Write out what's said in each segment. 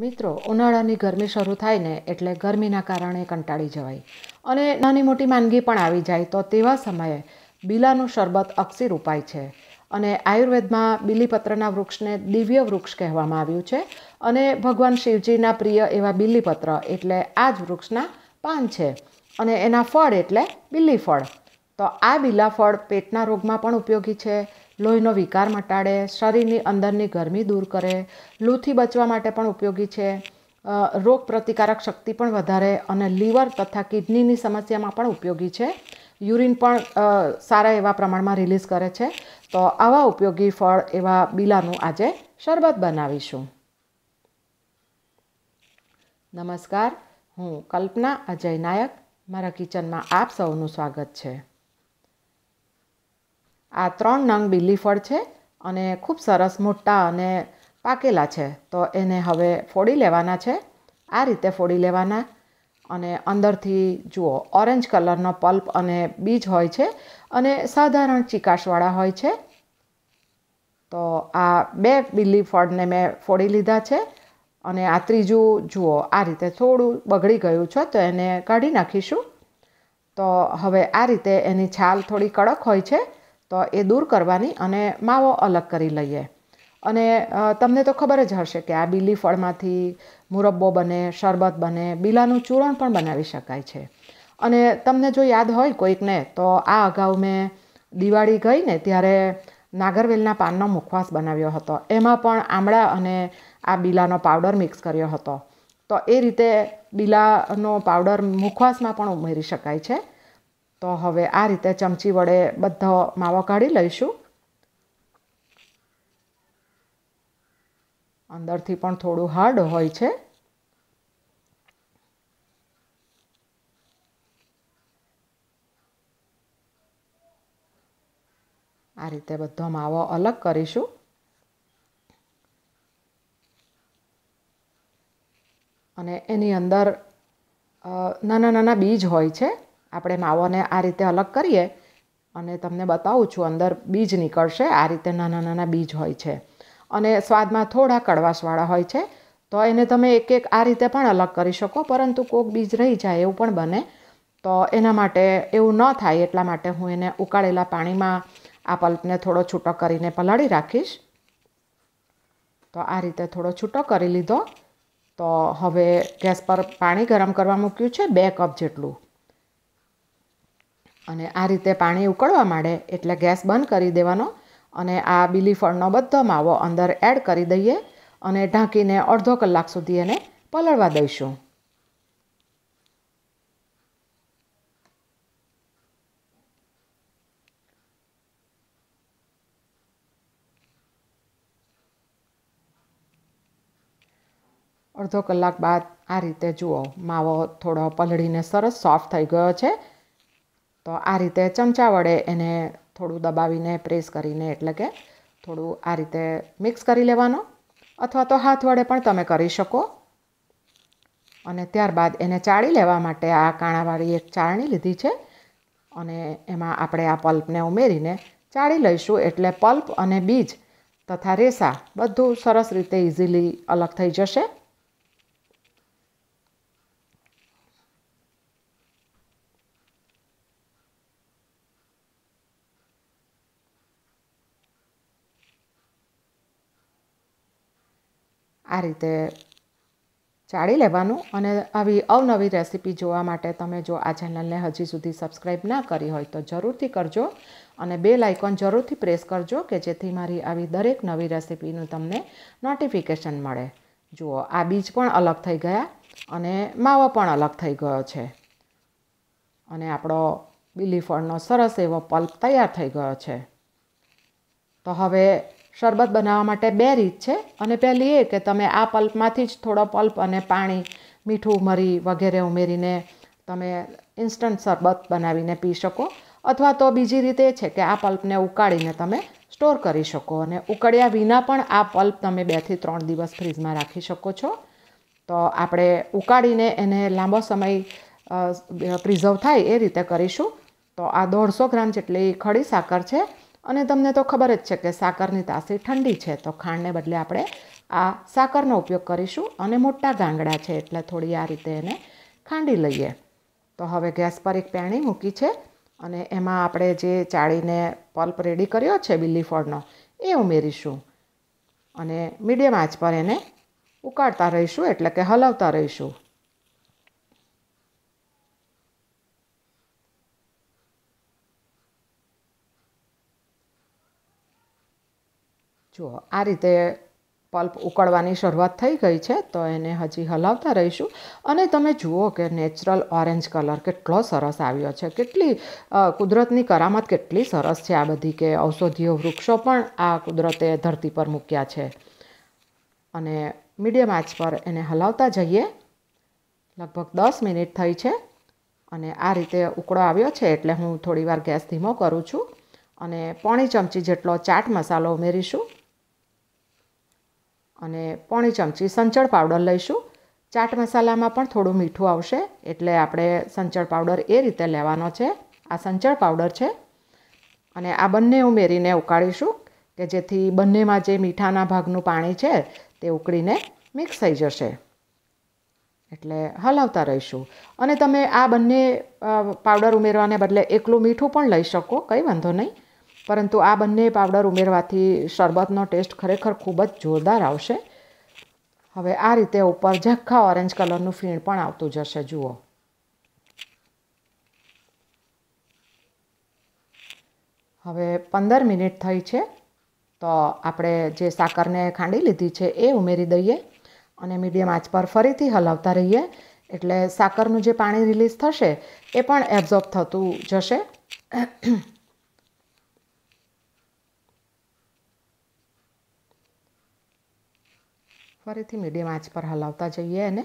મિત્રો ઉનાળાની ગરમી શરૂ થાય ને એટલે ગરમીના કારણે કંટાળી જવાય અને નાની મોટી માંદગી પણ આવી જાય તો તેવા સમયે બીલાનું શરબત અક્સિર ઉપાય છે અને આયુર્વેદમાં બીલીપત્રના વૃક્ષને દિવ્ય વૃક્ષ કહેવામાં આવ્યું છે અને ભગવાન શિવજીના પ્રિય એવા બીલીપત્ર એટલે આ જ વૃક્ષના પાન છે અને એના ફળ એટલે બીલીફળ તો આ બીલાફળ પેટના રોગમાં પણ ઉપયોગી છે લોહીનો વિકાર મટાડે શરીરની અંદરની ગરમી દૂર કરે લૂથી બચવા માટે પણ ઉપયોગી છે રોગ પ્રતિકારક શક્તિ પણ વધારે અને લીવર તથા કિડનીની સમસ્યામાં પણ ઉપયોગી છે યુરિન પણ સારા એવા પ્રમાણમાં રિલીઝ કરે છે તો આવા ઉપયોગી ફળ એવા બીલાનું આજે શરબત બનાવીશું નમસ્કાર હું કલ્પના અજય નાયક મારા કિચનમાં આપ સૌનું સ્વાગત છે આ ત્રણ નંગ બીલીફળ છે અને ખૂબ સરસ મોટા અને પાકેલા છે તો એને હવે ફોડી લેવાના છે આ રીતે ફોડી લેવાના અને અંદરથી જુઓ ઓરેન્જ કલરનો પલ્પ અને બીજ હોય છે અને સાધારણ ચીકાશવાળા હોય છે તો આ બે બીલી ફળને મેં ફોડી લીધા છે અને આ ત્રીજું જુઓ આ રીતે થોડું બગડી ગયું છે તો એને કાઢી નાખીશું તો હવે આ રીતે એની છાલ થોડી કડક હોય છે તો એ દૂર કરવાની અને માવો અલગ કરી લઈએ અને તમને તો ખબર જ હશે કે આ બીલી ફળમાંથી મુરબ્બો બને શરબત બને બીલાનું ચૂરણ પણ બનાવી શકાય છે અને તમને જો યાદ હોય કોઈકને તો આ અગાઉ મેં દિવાળી ગઈ ને ત્યારે નાગરવેલના પાનનો મુખવાસ બનાવ્યો હતો એમાં પણ આમળા અને આ બીલાનો પાવડર મિક્સ કર્યો હતો તો એ રીતે બીલાનો પાવડર મુખવાસમાં પણ ઉમેરી શકાય છે તો હવે આ રીતે ચમચી વડે બધો માવો કાઢી લઈશું અંદરથી પણ થોડું હાર્ડ હોય છે આ રીતે બધો માવો અલગ કરીશું અને એની અંદર નાના નાના બીજ હોય છે આપણે માવોને આ રીતે અલગ કરીએ અને તમને બતાવું છું અંદર બીજ નીકળશે આ રીતે નાના નાના બીજ હોય છે અને સ્વાદમાં થોડા કડવાશવાળા હોય છે તો એને તમે એક એક આ રીતે પણ અલગ કરી શકો પરંતુ કોક બીજ રહી જાય એવું પણ બને તો એના માટે એવું ન થાય એટલા માટે હું એને ઉકાળેલા પાણીમાં આ પલ્પને થોડો છૂટો કરીને પલાળી રાખીશ તો આ રીતે થોડો છૂટો કરી લીધો તો હવે ગેસ પર પાણી ગરમ કરવા મૂક્યું છે બે કપ જેટલું અને આ રીતે પાણી ઉકળવા માંડે એટલે ગેસ બંધ કરી દેવાનો અને આ બીલીફળનો બધો માવો અંદર એડ કરી દઈએ અને ઢાંકીને અડધો કલાક સુધી એને પલળવા દઈશું અડધો કલાક બાદ આ રીતે જુઓ માવો થોડો પલળીને સરસ સોફ્ટ થઈ ગયો છે તો આ રીતે ચમચા વડે એને થોડું દબાવીને પ્રેસ કરીને એટલે કે થોડું આ રીતે મિક્સ કરી લેવાનો અથવા તો હાથ વડે પણ તમે કરી શકો અને ત્યારબાદ એને ચાળી લેવા માટે આ કાણાવાળી એક ચાળણી લીધી છે અને એમાં આપણે આ પલ્પને ઉમેરીને ચાળી લઈશું એટલે પલ્પ અને બીજ તથા રેસા બધું સરસ રીતે ઇઝીલી અલગ થઈ જશે આ રીતે ચાળી લેવાનું અને આવી અવનવી રેસીપી જોવા માટે તમે જો આ ચેનલને હજી સુધી સબસ્ક્રાઈબ ના કરી હોય તો જરૂરથી કરજો અને બે લાઇકોન જરૂરથી પ્રેસ કરજો કે જેથી મારી આવી દરેક નવી રેસીપીનું તમને નોટિફિકેશન મળે જુઓ આ બીજ પણ અલગ થઈ ગયા અને માવો પણ અલગ થઈ ગયો છે અને આપણો બીલીફળનો સરસ એવો પલ્પ તૈયાર થઈ ગયો છે તો હવે શરબત બનાવવા માટે બે રીત છે અને પહેલી એ કે તમે આ પલ્પમાંથી જ થોડો પલ્પ અને પાણી મીઠું મરી વગેરે ઉમેરીને તમે ઇન્સ્ટન્ટ શરબત બનાવીને પી શકો અથવા તો બીજી રીતે એ છે કે આ પલ્પને ઉકાળીને તમે સ્ટોર કરી શકો અને ઉકળ્યા વિના પણ આ પલ્પ તમે બેથી ત્રણ દિવસ ફ્રીજમાં રાખી શકો છો તો આપણે ઉકાળીને એને લાંબો સમય પ્રિઝર્વ થાય એ રીતે કરીશું તો આ દોઢસો ગ્રામ જેટલી ખડી સાકર છે અને તમને તો ખબર જ છે કે સાકરની તાસી ઠંડી છે તો ખાંડને બદલે આપણે આ સાકરનો ઉપયોગ કરીશું અને મોટા ગાંગડા છે એટલે થોડી આ રીતે એને ખાંડી લઈએ તો હવે ગેસ પર એક પેણી મૂકી છે અને એમાં આપણે જે ચાળીને પલ્પ રેડી કર્યો છે બિલ્લી ફળનો એ ઉમેરીશું અને મીડિયમ આંચ પર એને ઉકાળતા રહીશું એટલે કે હલાવતા રહીશું જુઓ આ રીતે પલ્પ ઉકળવાની શરૂઆત થઈ ગઈ છે તો એને હજી હલાવતા રહીશું અને તમે જુઓ કે નેચરલ ઓરેન્જ કલર કેટલો સરસ આવ્યો છે કેટલી કુદરતની કરામત કેટલી સરસ છે આ બધી કે ઔષધીય વૃક્ષો પણ આ કુદરતે ધરતી પર મૂક્યા છે અને મીડિયમ આંચ પર એને હલાવતા જઈએ લગભગ દસ મિનિટ થઈ છે અને આ રીતે ઉકળો આવ્યો છે એટલે હું થોડીવાર ગેસ ધીમો કરું છું અને પોણી ચમચી જેટલો ચાટ મસાલો ઉમેરીશું અને પોણી ચમચી સંચળ પાવડર લઈશું ચાટ મસાલામાં પણ થોડું મીઠું આવશે એટલે આપણે સંચળ પાવડર એ રીતે લેવાનો છે આ સંચળ પાવડર છે અને આ બંને ઉમેરીને ઉકાળીશું કે જેથી બંનેમાં જે મીઠાના ભાગનું પાણી છે તે ઉકળીને મિક્સ થઈ જશે એટલે હલાવતા રહીશું અને તમે આ બંને પાવડર ઉમેરવાને બદલે એકલું મીઠું પણ લઈ શકો કંઈ વાંધો નહીં પરંતુ આ બંને પાવડર ઉમેરવાથી શરબતનો ટેસ્ટ ખરેખર ખૂબ જ જોરદાર આવશે હવે આ રીતે ઉપર ઝાખા ઓરેન્જ કલરનું ફીણ પણ આવતું જશે જુઓ હવે પંદર મિનિટ થઈ છે તો આપણે જે સાકરને ખાંડી લીધી છે એ ઉમેરી દઈએ અને મીડિયમ આંચ પર ફરીથી હલાવતા રહીએ એટલે સાકરનું જે પાણી રિલીઝ થશે એ પણ એબ્ઝોર્બ થતું જશે ફરીથી મીડિયમ આંચ પર હલાવતા જઈએ અને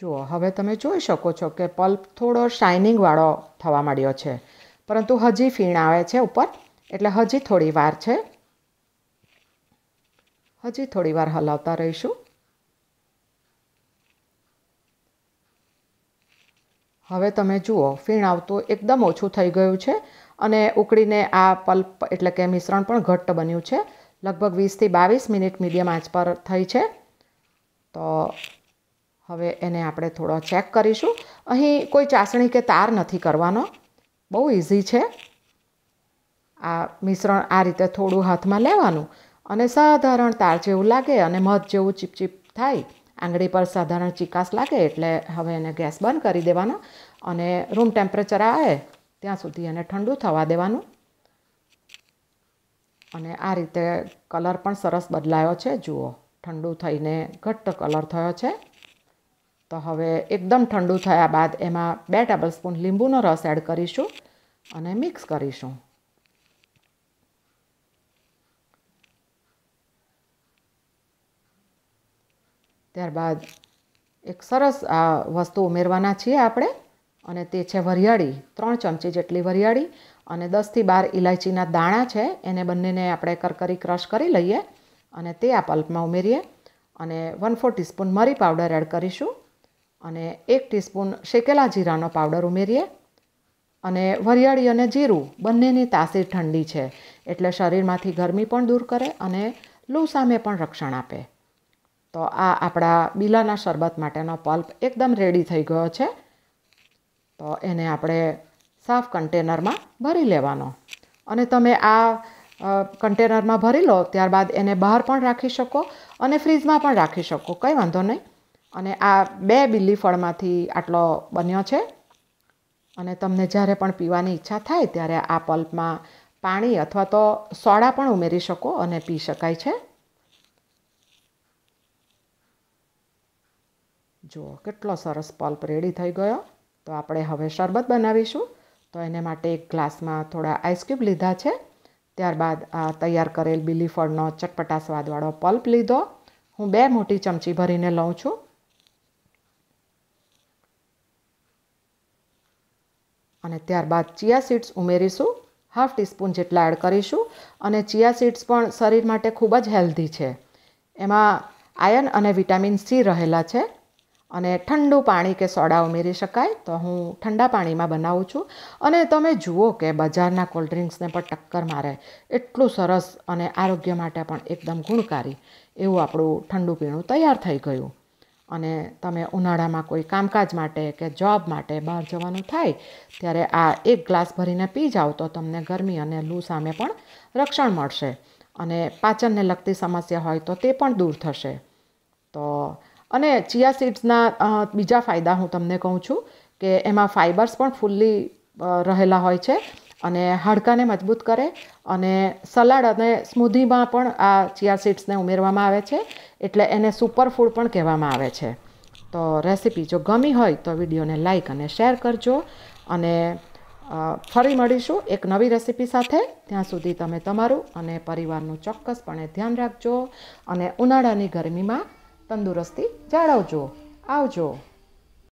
જુઓ હવે તમે જોઈ શકો છો કે પલ્પ થોડો શાઇનિંગવાળો થવા માંડ્યો છે પરંતુ હજી ફીણ આવે છે ઉપર એટલે હજી થોડી વાર છે હજી થોડી વાર હલાવતા રહીશું હવે તમે જુઓ ફીણ આવતું એકદમ ઓછું થઈ ગયું છે અને ઉકળીને આ પલ્પ એટલે કે મિશ્રણ પણ ઘટ્ટ બન્યું છે લગભગ વીસથી બાવીસ મિનિટ મીડિયમ આંચ પર થઈ છે તો હવે એને આપણે થોડો ચેક કરીશું અહીં કોઈ ચાસણી કે તાર નથી કરવાનો બહુ ઇઝી છે આ મિશ્રણ આ રીતે થોડું હાથમાં લેવાનું અને સાધારણ તાર જેવું લાગે અને મધ જેવું ચીપચીપ થાય આંગળી પર સાધારણ ચિકાસ લાગે એટલે હવે એને ગેસ બંધ કરી દેવાનો અને રૂમ ટેમ્પરેચર આવે ત્યાં સુધી એને ઠંડુ થવા દેવાનું અને આ રીતે કલર પણ સરસ બદલાયો છે જુઓ ઠંડુ થઈને ઘટ્ટ કલર થયો છે તો હવે એકદમ ઠંડુ થયા બાદ એમાં બે સ્પૂન લીંબુનો રસ એડ કરીશું અને મિક્સ કરીશું ત્યારબાદ એક સરસ આ વસ્તુ ઉમેરવાના છીએ આપણે અને તે છે વરિયાળી ત્રણ ચમચી જેટલી વરિયાળી અને દસથી બાર ઇલાયચીના દાણા છે એને બંનેને આપણે કરકરી ક્રશ કરી લઈએ અને તે આ પલ્પમાં ઉમેરીએ અને વન ફોર ટીસ્પૂન મરી પાવડર એડ કરીશું અને એક ટીસ્પૂન શેકેલા જીરાનો પાવડર ઉમેરીએ અને વરિયાળી અને જીરું બંનેની તાસીર ઠંડી છે એટલે શરીરમાંથી ગરમી પણ દૂર કરે અને લૂ સામે પણ રક્ષણ આપે તો આ આપણા બીલાના શરબત માટેનો પલ્પ એકદમ રેડી થઈ ગયો છે તો એને આપણે સાફ કન્ટેનરમાં ભરી લેવાનો અને તમે આ કન્ટેનરમાં ભરી લો ત્યારબાદ એને બહાર પણ રાખી શકો અને ફ્રીજમાં પણ રાખી શકો કંઈ વાંધો નહીં અને આ બે બિલ્લી ફળમાંથી આટલો બન્યો છે અને તમને જ્યારે પણ પીવાની ઈચ્છા થાય ત્યારે આ પલ્પમાં પાણી અથવા તો સોડા પણ ઉમેરી શકો અને પી શકાય છે જુઓ કેટલો સરસ પલ્પ રેડી થઈ ગયો તો આપણે હવે શરબત બનાવીશું તો એને માટે એક ગ્લાસમાં થોડા આઈસક્યુબ લીધા છે ત્યારબાદ આ તૈયાર કરેલ બીલીફળનો ચટપટા સ્વાદવાળો પલ્પ લીધો હું બે મોટી ચમચી ભરીને લઉં છું અને ત્યારબાદ ચિયા સીડ્સ ઉમેરીશું હાફ ટીસ્પૂન જેટલા એડ કરીશું અને ચિયા સીડ્સ પણ શરીર માટે ખૂબ જ હેલ્ધી છે એમાં આયર્ન અને વિટામિન સી રહેલા છે અને ઠંડુ પાણી કે સોડા ઉમેરી શકાય તો હું ઠંડા પાણીમાં બનાવું છું અને તમે જુઓ કે બજારના કોલ્ડ્રિંક્સને પણ ટક્કર મારે એટલું સરસ અને આરોગ્ય માટે પણ એકદમ ગુણકારી એવું આપણું ઠંડુ પીણું તૈયાર થઈ ગયું અને તમે ઉનાળામાં કોઈ કામકાજ માટે કે જોબ માટે બહાર જવાનું થાય ત્યારે આ એક ગ્લાસ ભરીને પી જાઓ તો તમને ગરમી અને લૂ સામે પણ રક્ષણ મળશે અને પાચનને લગતી સમસ્યા હોય તો તે પણ દૂર થશે તો અને ચિયા સીડ્સના બીજા ફાયદા હું તમને કહું છું કે એમાં ફાઇબર્સ પણ ફૂલ્લી રહેલા હોય છે અને હાડકાને મજબૂત કરે અને સલાડ અને સ્મૂધીમાં પણ આ ચિયા સીડ્સને ઉમેરવામાં આવે છે એટલે એને સુપર ફૂડ પણ કહેવામાં આવે છે તો રેસીપી જો ગમી હોય તો વિડીયોને લાઇક અને શેર કરજો અને ફરી મળીશું એક નવી રેસીપી સાથે ત્યાં સુધી તમે તમારું અને પરિવારનું ચોક્કસપણે ધ્યાન રાખજો અને ઉનાળાની ગરમીમાં તંદુરસ્તી જાળવજો આવજો